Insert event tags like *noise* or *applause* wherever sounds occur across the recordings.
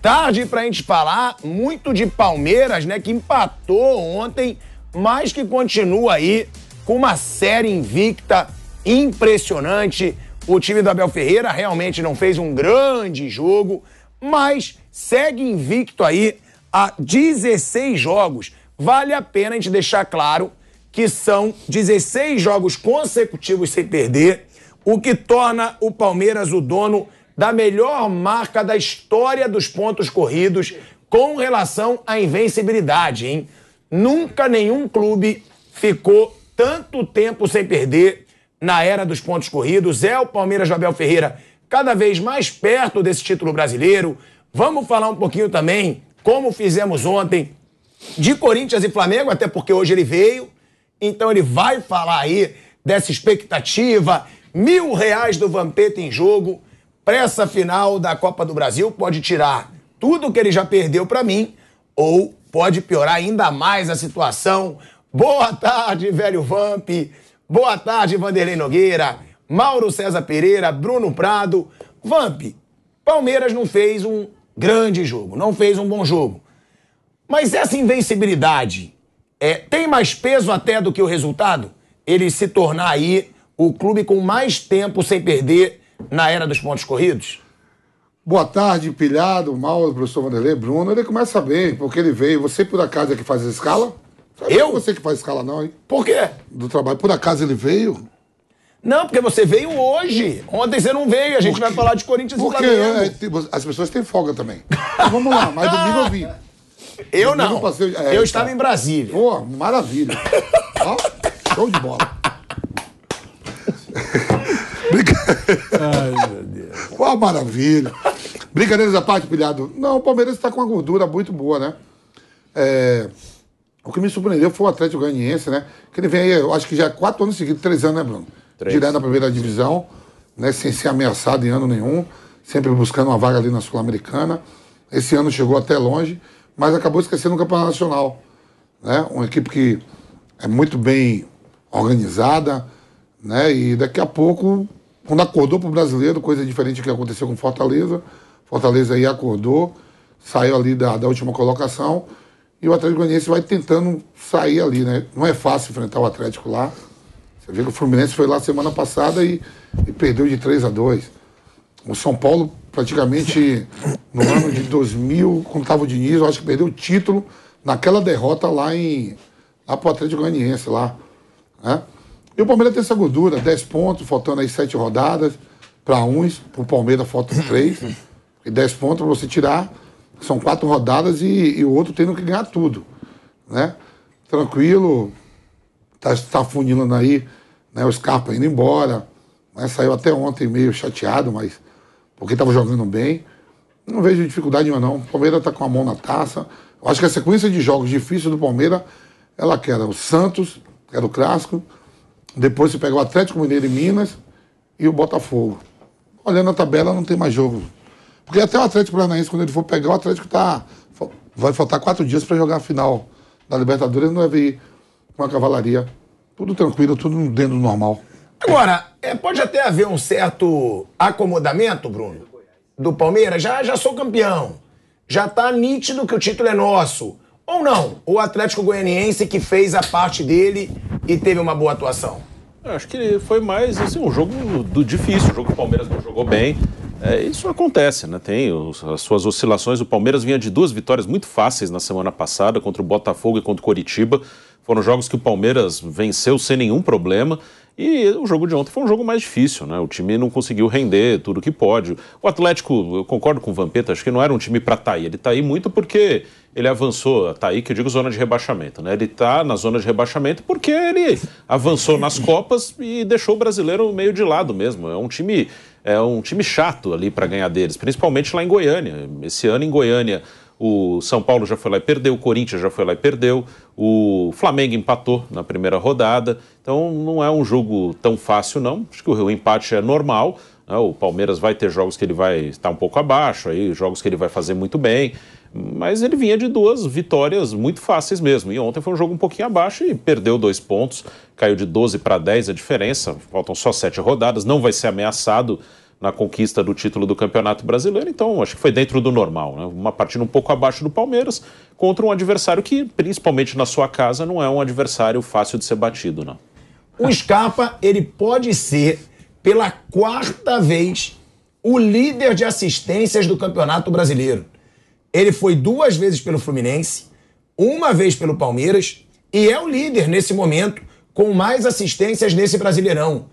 Tarde para a gente falar muito de Palmeiras, né? Que empatou ontem, mas que continua aí com uma série invicta impressionante. O time do Abel Ferreira realmente não fez um grande jogo, mas segue invicto aí a 16 jogos. Vale a pena a gente deixar claro que são 16 jogos consecutivos sem perder, o que torna o Palmeiras o dono da melhor marca da história dos pontos corridos com relação à invencibilidade, hein? Nunca nenhum clube ficou tanto tempo sem perder na era dos pontos corridos. É o Palmeiras do Ferreira cada vez mais perto desse título brasileiro. Vamos falar um pouquinho também, como fizemos ontem, de Corinthians e Flamengo, até porque hoje ele veio. Então ele vai falar aí dessa expectativa. Mil reais do Vampeta em jogo para essa final da Copa do Brasil pode tirar tudo que ele já perdeu para mim ou pode piorar ainda mais a situação. Boa tarde, velho Vamp. Boa tarde, Vanderlei Nogueira, Mauro César Pereira, Bruno Prado. Vamp, Palmeiras não fez um grande jogo, não fez um bom jogo. Mas essa invencibilidade é, tem mais peso até do que o resultado? Ele se tornar aí o clube com mais tempo sem perder na era dos pontos corridos? Boa tarde, pilhado, mal, professor Vanderlei, Bruno. Ele começa bem, porque ele veio. Você, por acaso, é que faz a escala? eu? Não é você que faz escala, não, hein? Por quê? Do trabalho. Por acaso ele veio? Não, porque você veio hoje. Ontem você não veio. A gente vai falar de Corinthians porque e Flamengo. É, tipo, as pessoas têm folga também. Então, vamos lá, mas domingo eu vim. *laughs* Eu domingo não. Passei, é, eu estava tá. em Brasília. Pô, maravilha. *laughs* Ó, show de bola. *laughs* Ai, meu Deus. Qual maravilha. Brincadeiras à parte, pilhado. Não, o Palmeiras está com uma gordura muito boa, né? É... O que me surpreendeu foi o Atlético Goianiense, né? Que ele vem aí, eu acho que já há quatro anos seguidos, três anos, né, Bruno? Três. Direto na primeira divisão, né? Sem ser ameaçado em ano nenhum, sempre buscando uma vaga ali na Sul-Americana. Esse ano chegou até longe, mas acabou esquecendo o Campeonato Nacional. Né? Uma equipe que é muito bem organizada, né? E daqui a pouco quando acordou para o brasileiro, coisa diferente do que aconteceu com Fortaleza. Fortaleza aí acordou, saiu ali da, da última colocação. E o Atlético Goianiense vai tentando sair ali, né? Não é fácil enfrentar o Atlético lá. Você vê que o Fluminense foi lá semana passada e, e perdeu de 3 a 2. O São Paulo, praticamente no ano de 2000, quando estava o Diniz, eu acho que perdeu o título naquela derrota lá em lá pro Atlético Goianiense lá, né? E o Palmeiras tem essa gordura, 10 pontos, faltando aí 7 rodadas para uns, para o Palmeiras faltam 3, *laughs* e 10 pontos para você tirar, são 4 rodadas e, e, o outro tendo que ganhar tudo. Né? Tranquilo, está tá funilando aí, né, o Scarpa indo embora, né? saiu até ontem meio chateado, mas porque estava jogando bem. Não vejo dificuldade nenhuma, não. O Palmeiras está com a mão na taça. Eu acho que a sequência de jogos difícil do Palmeiras, ela quer era o Santos, que era o clássico, depois você pega o Atlético Mineiro e Minas e o Botafogo. Olhando a tabela, não tem mais jogo. Porque até o Atlético Paranaense, quando ele for pegar, o Atlético tá, vai faltar quatro dias para jogar a final da Libertadores, ele não vai vir com a cavalaria. Tudo tranquilo, tudo dentro do normal. Agora, é, pode até haver um certo acomodamento, Bruno, do Palmeiras. Já, já sou campeão. Já está nítido que o título é nosso. Ou não? O Atlético Goianiense que fez a parte dele e teve uma boa atuação? Eu acho que foi mais assim, um jogo do difícil. O jogo o Palmeiras não jogou bem. É, isso acontece, né? Tem os, as suas oscilações. O Palmeiras vinha de duas vitórias muito fáceis na semana passada contra o Botafogo e contra o Coritiba. Foram jogos que o Palmeiras venceu sem nenhum problema. E o jogo de ontem foi um jogo mais difícil, né? O time não conseguiu render tudo que pode. O Atlético, eu concordo com o Vampeta, acho que não era um time para estar tá aí. Ele está aí muito porque ele avançou, tá aí que eu digo zona de rebaixamento, né? Ele tá na zona de rebaixamento porque ele avançou nas *laughs* Copas e deixou o brasileiro meio de lado mesmo. É um time, é um time chato ali para ganhar deles, principalmente lá em Goiânia. Esse ano em Goiânia o São Paulo já foi lá e perdeu, o Corinthians já foi lá e perdeu, o Flamengo empatou na primeira rodada. Então não é um jogo tão fácil, não. Acho que o empate é normal. Né? O Palmeiras vai ter jogos que ele vai estar um pouco abaixo, aí jogos que ele vai fazer muito bem. Mas ele vinha de duas vitórias muito fáceis mesmo. E ontem foi um jogo um pouquinho abaixo e perdeu dois pontos, caiu de 12 para 10 a diferença. Faltam só sete rodadas, não vai ser ameaçado na conquista do título do Campeonato Brasileiro, então acho que foi dentro do normal. Né? Uma partida um pouco abaixo do Palmeiras contra um adversário que, principalmente na sua casa, não é um adversário fácil de ser batido, não. O Scarpa, ele pode ser, pela quarta vez, o líder de assistências do Campeonato Brasileiro. Ele foi duas vezes pelo Fluminense, uma vez pelo Palmeiras e é o líder nesse momento com mais assistências nesse Brasileirão.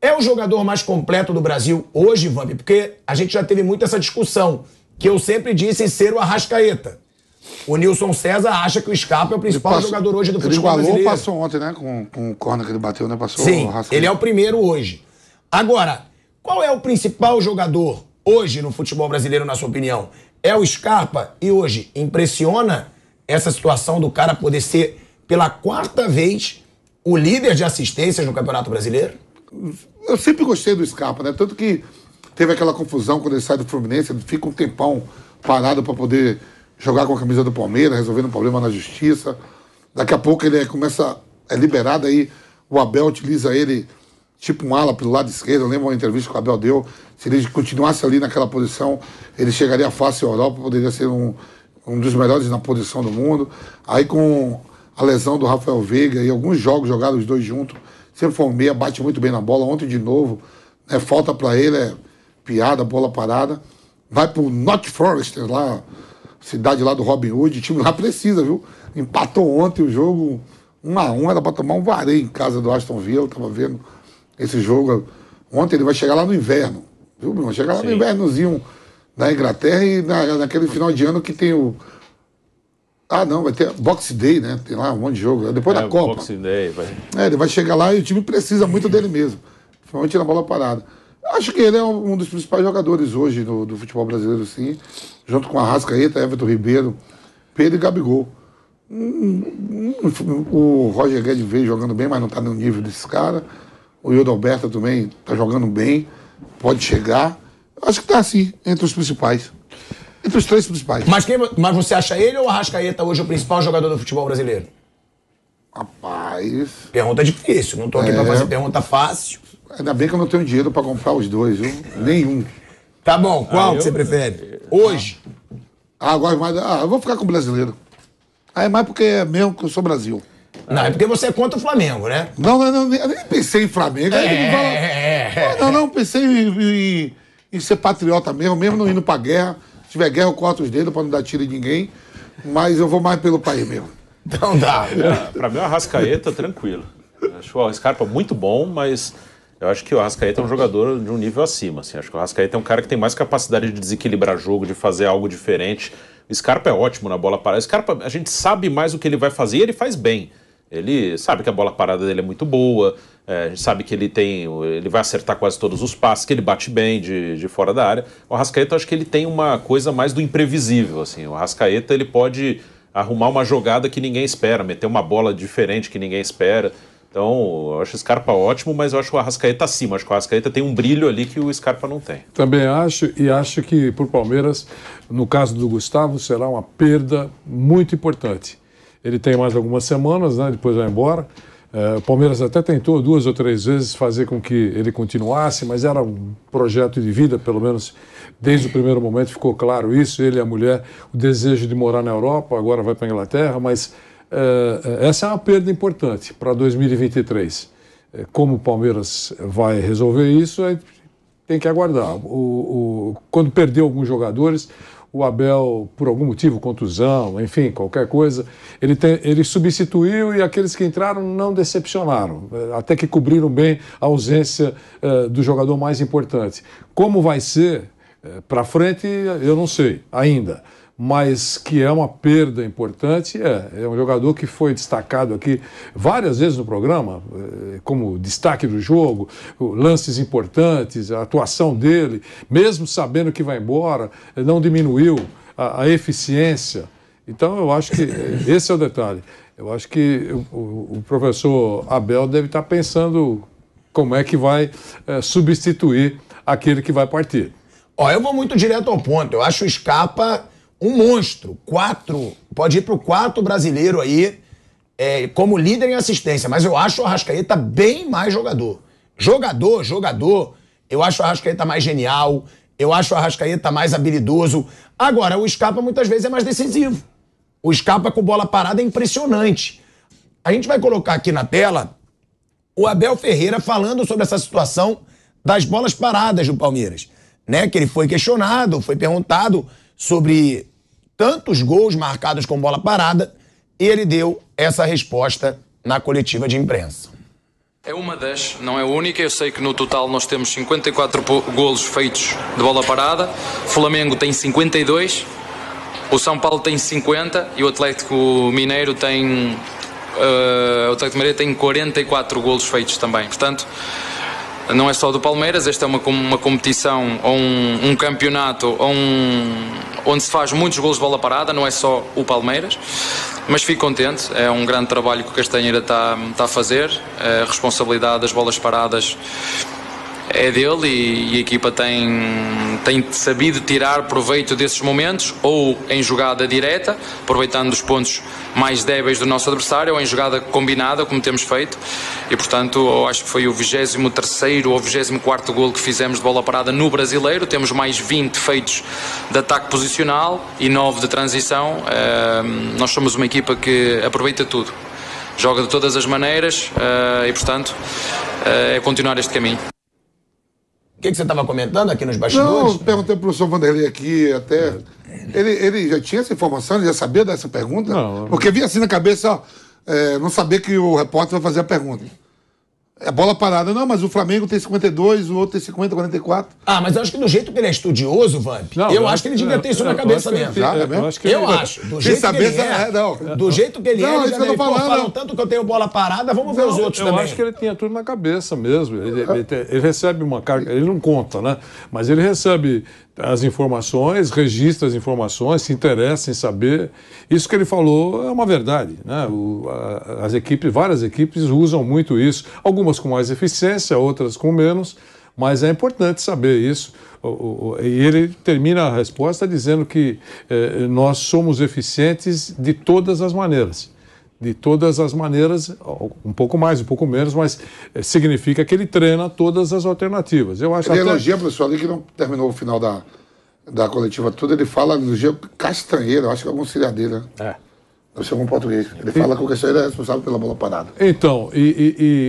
É o jogador mais completo do Brasil hoje, Vamp, porque a gente já teve muito essa discussão que eu sempre disse ser o Arrascaeta. O Nilson César acha que o Scarpa é o principal passou, jogador hoje do ele futebol igualou, brasileiro. passou ontem, né? Com, com o corner que ele bateu, né? Passou Sim, ele é o primeiro hoje. Agora, qual é o principal jogador hoje no futebol brasileiro, na sua opinião? é o Scarpa e hoje impressiona essa situação do cara poder ser pela quarta vez o líder de assistências no Campeonato Brasileiro? Eu sempre gostei do Scarpa, né? Tanto que teve aquela confusão quando ele sai do Fluminense, ele fica um tempão parado para poder jogar com a camisa do Palmeiras, resolvendo um problema na justiça. Daqui a pouco ele começa é liberado aí, o Abel utiliza ele tipo um ala pelo lado esquerdo. Eu lembro uma entrevista que o Abel deu. Se ele continuasse ali naquela posição, ele chegaria fácil à Europa, poderia ser um, um dos melhores na posição do mundo. Aí com a lesão do Rafael Veiga e alguns jogos jogados os dois juntos, sempre foi um meia, bate muito bem na bola. Ontem de novo, né, falta para ele, é piada, bola parada. Vai pro North Forest lá, cidade lá do Robin Hood, o time lá precisa, viu? Empatou ontem o jogo, um a um, era para tomar um vareio em casa do Aston Villa, eu tava vendo esse jogo. Ontem ele vai chegar lá no inverno, viu, Bruno? Chegar lá Sim. no invernozinho na Inglaterra e na, naquele final de ano que tem o. Ah, não, vai ter Box Day, né? Tem lá um monte de jogo. É depois é, da Copa. Boxing Day, vai. É, ele vai chegar lá e o time precisa muito dele mesmo. Principalmente na bola parada. Acho que ele é um dos principais jogadores hoje do futebol brasileiro, sim. Junto com a Rascaeta, Everton Ribeiro, Pedro e Gabigol. Hum, hum, o Roger Guedes veio jogando bem, mas não está no nível desse cara. O Yodo Alberto também está jogando bem, pode chegar. Acho que está assim, entre os principais. Entre os três principais. Mas, quem, mas você acha ele ou o Arrascaeta hoje o principal jogador do futebol brasileiro? Rapaz. Pergunta difícil, não estou aqui é... para fazer pergunta fácil. Ainda bem que eu não tenho dinheiro para comprar os dois, viu? Nenhum. Tá bom, qual ah, eu... você prefere? Hoje? Ah, agora é mais. Ah, eu vou ficar com o brasileiro. Ah, é mais porque é mesmo que eu sou Brasil. Não, é porque você é contra o Flamengo, né? Não, não, não eu nem pensei em Flamengo. É, fala, é, é. Ah, não, não, pensei em, em, em, ser patriota mesmo, mesmo não indo pra guerra. Se tiver guerra, eu corto os dedos pra não dar tiro em ninguém. Mas eu vou mais pelo país mesmo. Então dá. É, pra mim, o Arrascaeta, tranquilo. Acho o Scarpa muito bom, mas eu acho que o Arrascaeta é um jogador de um nível acima. Assim. Acho que o Arrascaeta é um cara que tem mais capacidade de desequilibrar jogo, de fazer algo diferente. O Scarpa é ótimo na bola parada. O Scarpa, a gente sabe mais o que ele vai fazer e ele faz bem. Ele sabe que a bola parada dele é muito boa, é, a gente sabe que ele tem. ele vai acertar quase todos os passes, que ele bate bem de, de fora da área. O Rascaeta acho que ele tem uma coisa mais do imprevisível. assim. O Rascaeta ele pode arrumar uma jogada que ninguém espera, meter uma bola diferente que ninguém espera. Então, eu acho o Scarpa ótimo, mas eu acho o Arrascaeta acima. Acho que o Arrascaeta tem um brilho ali que o Scarpa não tem. Também acho, e acho que para o Palmeiras, no caso do Gustavo, será uma perda muito importante. Ele tem mais algumas semanas, né? depois vai embora. É, o Palmeiras até tentou duas ou três vezes fazer com que ele continuasse, mas era um projeto de vida, pelo menos desde o primeiro momento ficou claro isso. Ele e a mulher, o desejo de morar na Europa, agora vai para a Inglaterra, mas é, é, essa é uma perda importante para 2023. como o Palmeiras vai resolver isso, tem que aguardar. O, o, quando perdeu alguns jogadores, o Abel, por algum motivo, contusão, enfim, qualquer coisa, ele, tem, ele substituiu e aqueles que entraram não decepcionaram, eh, até que cobriram bem a ausência eh, do jogador mais importante. Como vai ser eh, para frente, eu não sei ainda mas que é uma perda importante. É, é um jogador que foi destacado aqui várias vezes no programa, eh, como destaque do jogo, lances importantes, a atuação dele, mesmo sabendo que vai embora, eh, não diminuiu a, a eficiência. Então, eu acho que eh, esse é o detalhe. Eu acho que o, o professor Abel deve estar pensando como é que vai é, substituir aquele que vai partir. Ó, eu vou muito direto ao ponto. Eu acho o Scarpa um monstro. Quatro, pode ir para o quarto brasileiro aí é, como líder em assistência, mas eu acho o Arrascaeta bem mais jogador. Jogador, jogador, eu acho o Arrascaeta mais genial, eu acho o Arrascaeta mais habilidoso. Agora, o Scarpa muitas vezes é mais decisivo. O Scarpa com bola parada é impressionante. A gente vai colocar aqui na tela o Abel Ferreira falando sobre essa situação das bolas paradas do Palmeiras, né? Que ele foi questionado, foi perguntado sobre tantos gols marcados com bola parada, e ele deu essa resposta na coletiva de imprensa. É uma das, não é a única. Eu sei que no total nós temos 54 golos feitos de bola parada. O Flamengo tem 52, o São Paulo tem 50 e o Atlético Mineiro tem. Uh, o Atlético Mineiro tem 44 golos feitos também. Portanto, não é só do Palmeiras, esta é uma, uma competição ou um, um campeonato ou um, onde se faz muitos golos de bola parada, não é só o Palmeiras. Mas fico contente, é um grande trabalho que o Castanheira está, está a fazer, a responsabilidade das bolas paradas é dele e, e, a equipa tem, tem sabido tirar proveito desses momentos, ou em jogada direta, aproveitando os pontos mais débeis do nosso adversário, ou em jogada combinada, como temos feito. E portanto, acho que foi o 23 ou 24 gol que fizemos de bola parada no brasileiro. Temos mais 20 feitos de ataque posicional e 9 de transição. Uh, nós somos uma equipa que aproveita tudo. Joga de todas as maneiras uh, e, portanto, uh, é continuar este caminho. O que, que você estava comentando aqui nos bastidores? Não, perguntei para o professor Vanderlei aqui, até. Ele, ele já tinha essa informação, ele já sabia dessa pergunta? Não. Porque vinha assim na cabeça, ó, é, não saber que o repórter vai fazer a pergunta. É bola parada, não, mas o Flamengo tem 52, o outro tem 50, 44. Ah, mas eu acho que do jeito que ele é estudioso, Vamp, não, eu, eu acho que ele devia ter isso na cabeça é, mesmo. Eu acho. eu é. é. acho. Do jeito que ele é, é, não. Do jeito que ele não, é, já deve, falando. tanto que eu tenho bola parada, vamos ver os outros eu também. Eu acho que ele tinha tudo na cabeça mesmo. Ele, ele, ele, recebe uma carga, ele não conta, né? Mas ele recebe as informações, registra as informações, se interessa em saber. Isso que ele falou é uma verdade. Né? O, a, as equipes, várias equipes usam muito isso, algumas com mais eficiência, outras com menos, mas é importante saber isso. O, o, e ele termina a resposta dizendo que eh, nós somos eficientes de todas as maneiras de todas as maneiras, um pouco mais, um pouco menos, mas eh, significa que ele treina todas as alternativas. Eu acho ele até... elogia, professor, ali que não terminou o final da, da coletiva toda, ele fala, elogia Castanheira, acho que é algum auxiliar dele, né? É. Deve algum português. Ele e... fala que o Castanheira é responsável pela bola parada. Então, e,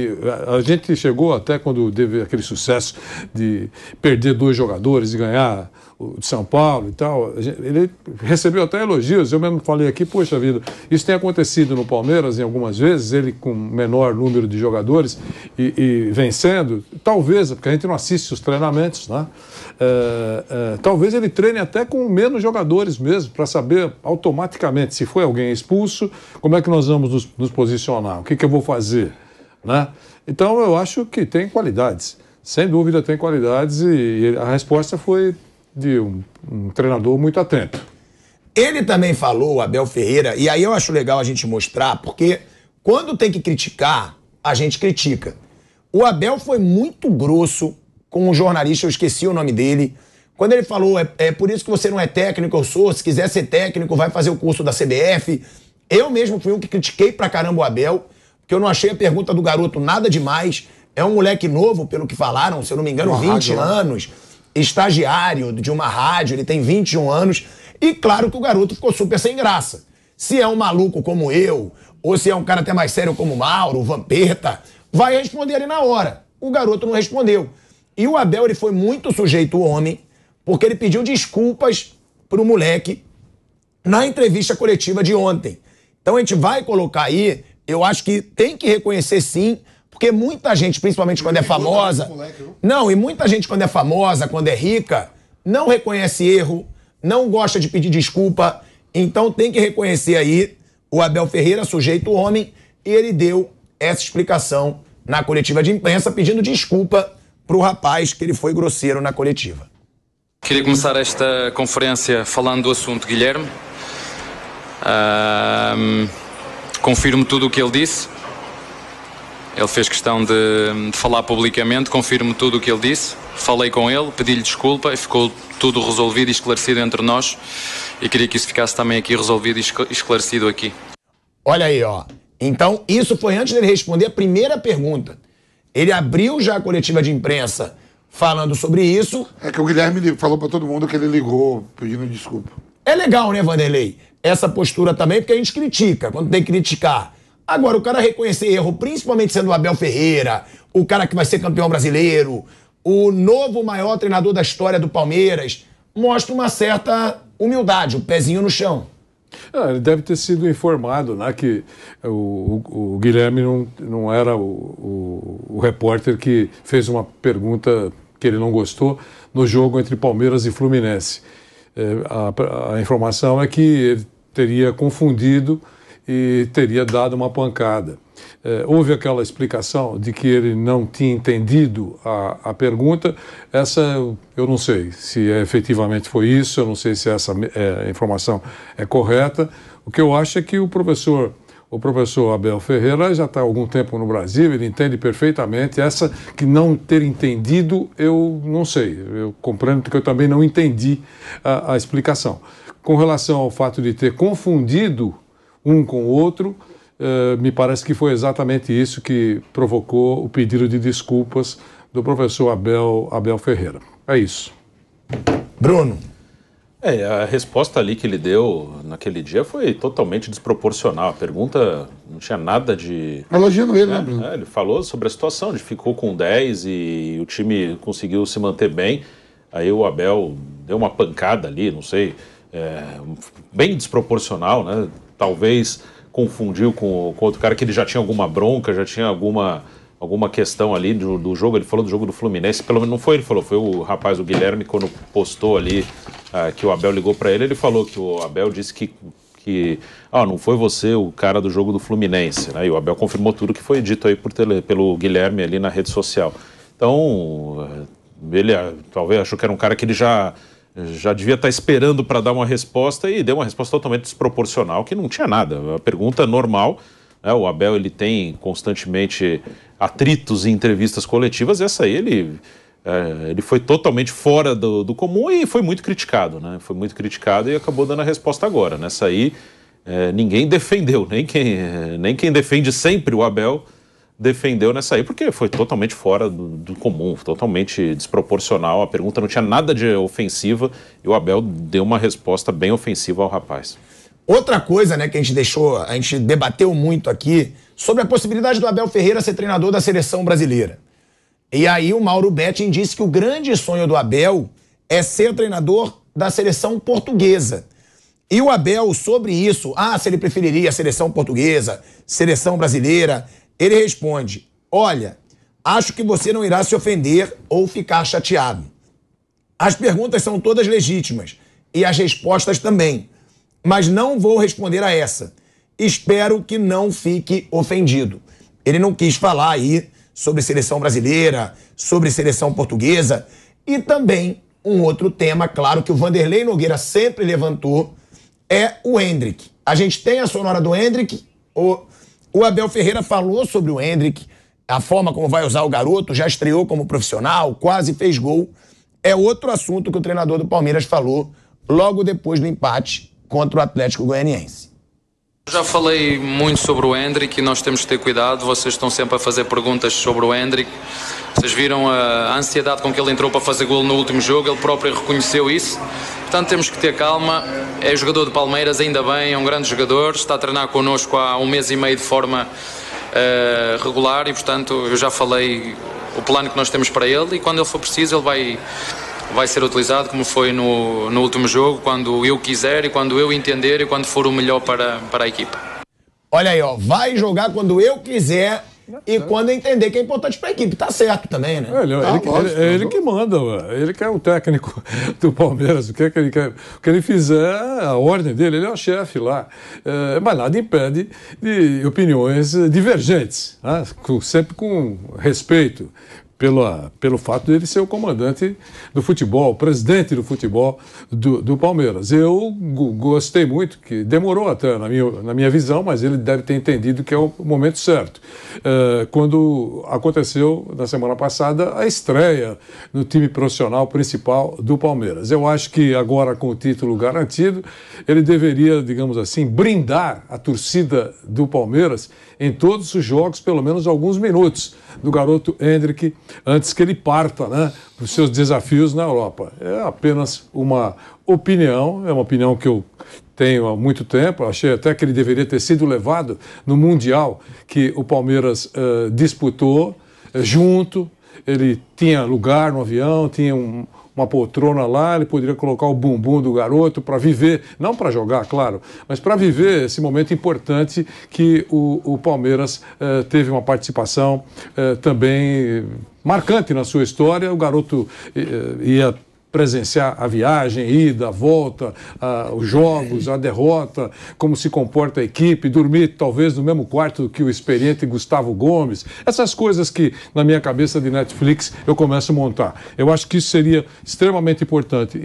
e, e, a gente chegou até quando teve aquele sucesso de perder dois jogadores e ganhar de São Paulo e tal, ele recebeu até elogios. Eu mesmo falei aqui, poxa vida, isso tem acontecido no Palmeiras em algumas vezes, ele com menor número de jogadores e, e vencendo, talvez, porque a gente não assiste os treinamentos, né? É, é, talvez ele treine até com menos jogadores mesmo, para saber automaticamente se foi alguém expulso, como é que nós vamos nos, nos posicionar, o que, que eu vou fazer, né? Então eu acho que tem qualidades. Sem dúvida tem qualidades e a resposta foi de um, um treinador muito atento. Ele também falou, Abel Ferreira, e aí eu acho legal a gente mostrar, porque quando tem que criticar, a gente critica. O Abel foi muito grosso com um jornalista, eu esqueci o nome dele. Quando ele falou, é, é, por isso que você não é técnico, eu sou, se quiser ser técnico, vai fazer o curso da CBF. Eu mesmo fui um que critiquei pra caramba o Abel, porque eu não achei a pergunta do garoto nada demais. É um moleque novo, pelo que falaram, se eu não me engano, Uma 20 rádio, né? anos. Né? estagiário de uma rádio, ele tem 21 anos, e claro que o garoto ficou super sem graça. Se é um maluco como eu, ou se é um cara até mais sério como Mauro, Vampeta, vai responder ali na hora. O garoto não respondeu. E o Abel ele foi muito sujeito homem, porque ele pediu desculpas pro moleque na entrevista coletiva de ontem. Então a gente vai colocar aí, eu acho que tem que reconhecer sim porque muita gente, principalmente quando é famosa. Não, e muita gente, quando é famosa, quando é rica, não reconhece erro, não gosta de pedir desculpa. Então tem que reconhecer aí o Abel Ferreira, sujeito homem, e ele deu essa explicação na coletiva de imprensa, pedindo desculpa para o rapaz que ele foi grosseiro na coletiva. Queria começar esta conferência falando do assunto, Guilherme. Uh, confirmo tudo o que ele disse. Ele fez questão de, de falar publicamente, confirmo tudo o que ele disse. Falei com ele, pedi-lhe desculpa e ficou tudo resolvido e esclarecido entre nós. E queria que isso ficasse também aqui resolvido e esclarecido aqui. Olha aí, ó. Então, isso foi antes dele responder a primeira pergunta. Ele abriu já a coletiva de imprensa falando sobre isso. É que o Guilherme falou para todo mundo que ele ligou pedindo desculpa. É legal, né, Vanderlei? Essa postura também, porque a gente critica. Quando tem que criticar Agora, o cara reconhecer erro, principalmente sendo o Abel Ferreira, o cara que vai ser campeão brasileiro, o novo maior treinador da história do Palmeiras, mostra uma certa humildade, o um pezinho no chão. Ah, ele deve ter sido informado né, que o, o, o Guilherme não, não era o, o, repórter que fez uma pergunta que ele não gostou no jogo entre Palmeiras e Fluminense. É, a, a informação é que ele teria confundido e teria dado uma pancada. É, houve aquela explicação de que ele não tinha entendido a, a pergunta. Essa eu não sei se é efetivamente foi isso, eu não sei se essa é, informação é correta. O que eu acho é que o professor o professor Abel Ferreira já está há algum tempo no Brasil, ele entende perfeitamente. Essa que não ter entendido, eu não sei. Eu compreendo que eu também não entendi a, a explicação. Com relação ao fato de ter confundido um com o outro. Uh, me parece que foi exatamente isso que provocou o pedido de desculpas do professor Abel, Abel Ferreira. É isso. Bruno. É, a resposta ali que ele deu naquele dia foi totalmente desproporcional. A pergunta não tinha nada de. Elogiando ele, né, né Bruno? É, ele falou sobre a situação, de ficou com 10 e o time conseguiu se manter bem. Aí o Abel deu uma pancada ali, não sei, é, bem desproporcional, né? talvez confundiu com, com outro cara que ele já tinha alguma bronca, já tinha alguma alguma questão ali do, do, jogo. Ele falou do jogo do Fluminense, pelo menos não foi ele falou, foi o rapaz, o Guilherme, quando postou ali uh, que o Abel ligou para ele, ele falou que o Abel disse que, que ah, não foi você o cara do jogo do Fluminense. Né? E o Abel confirmou tudo que foi dito aí por tele, pelo Guilherme ali na rede social. Então, ele ah, talvez achou que era um cara que ele já já devia estar tá esperando para dar uma resposta e deu uma resposta totalmente desproporcional, que não tinha nada. A pergunta normal, né, o Abel ele tem constantemente atritos em entrevistas coletivas, essa aí ele, é, ele foi totalmente fora do, do, comum e foi muito criticado, né? Foi muito criticado e acabou dando a resposta agora. Nessa aí é, ninguém defendeu, nem quem, é, nem quem defende sempre o Abel defendeu nessa aí, porque foi totalmente fora do, do, comum, totalmente desproporcional. A pergunta não tinha nada de ofensiva e o Abel deu uma resposta bem ofensiva ao rapaz. Outra coisa, né, que a gente deixou, a gente debateu muito aqui sobre a possibilidade do Abel Ferreira ser treinador da seleção brasileira. E aí o Mauro Betting disse que o grande sonho do Abel é ser treinador da seleção portuguesa. E o Abel, sobre isso, ah, se ele preferiria a seleção portuguesa, seleção brasileira, ele responde: Olha, acho que você não irá se ofender ou ficar chateado. As perguntas são todas legítimas e as respostas também, mas não vou responder a essa. Espero que não fique ofendido. Ele não quis falar aí sobre seleção brasileira, sobre seleção portuguesa e também um outro tema, claro, que o Vanderlei Nogueira sempre levantou é o Hendrick. A gente tem a sonora do Hendrick, ou o Abel Ferreira falou sobre o Hendrick, a forma como vai usar o garoto, já estreou como profissional, quase fez gol. É outro assunto que o treinador do Palmeiras falou logo depois do empate contra o Atlético Goianiense. Já falei muito sobre o Hendrick e nós temos que ter cuidado. Vocês estão sempre a fazer perguntas sobre o Hendrick. Vocês viram a ansiedade com que ele entrou para fazer gol no último jogo, ele próprio reconheceu isso. Portanto, temos que ter calma. É jogador do Palmeiras, ainda bem, é um grande jogador. Está a treinar connosco há um mês e meio de forma uh, regular e, portanto, eu já falei o plano que nós temos para ele e quando ele for preciso, ele vai vai ser utilizado como foi no, no último jogo, quando eu quiser e quando eu entender e quando for o melhor para, para a equipa. Olha aí, ó, vai jogar quando eu quiser e quando entender que é importante para a equipe, tá certo também, né? Ele, tá ele, lógico, ele, tá ele que manda, ué. ele que é o técnico *laughs* do Palmeiras, o que, é que ele quer, o que ele fizer, a ordem dele, ele é o chefe lá. É, mas nada impede de opiniões divergentes, né? sempre com respeito, pela, ah, pelo fato dele ser o comandante do futebol, o presidente do futebol do, do Palmeiras. Eu gostei muito, que demorou até na minha, na minha visão, mas ele deve ter entendido que é o momento certo. Eh, quando aconteceu, na semana passada, a estreia no time profissional principal do Palmeiras. Eu acho que agora, com o título garantido, ele deveria, digamos assim, brindar a torcida do Palmeiras em todos os jogos pelo menos alguns minutos do garoto Hendrick antes que ele parta né, para os seus desafios na Europa. É apenas uma opinião, é uma opinião que eu tenho há muito tempo. Achei até que ele deveria ter sido levado no Mundial que o Palmeiras uh, disputou uh, junto. Ele tinha lugar no avião, tinha um, uma poltrona lá, ele poderia colocar o bumbum do garoto para viver, não para jogar, claro, mas para viver esse momento importante que o, o Palmeiras eh, teve uma participação eh, também marcante na sua história. O garoto eh, eh ia presenciar a viagem, a ida, a volta, a, os jogos, a derrota, como se comporta a equipe, dormir talvez no mesmo quarto que o experiente Gustavo Gomes. Essas coisas que na minha cabeça de Netflix eu começo a montar. Eu acho que isso seria extremamente importante.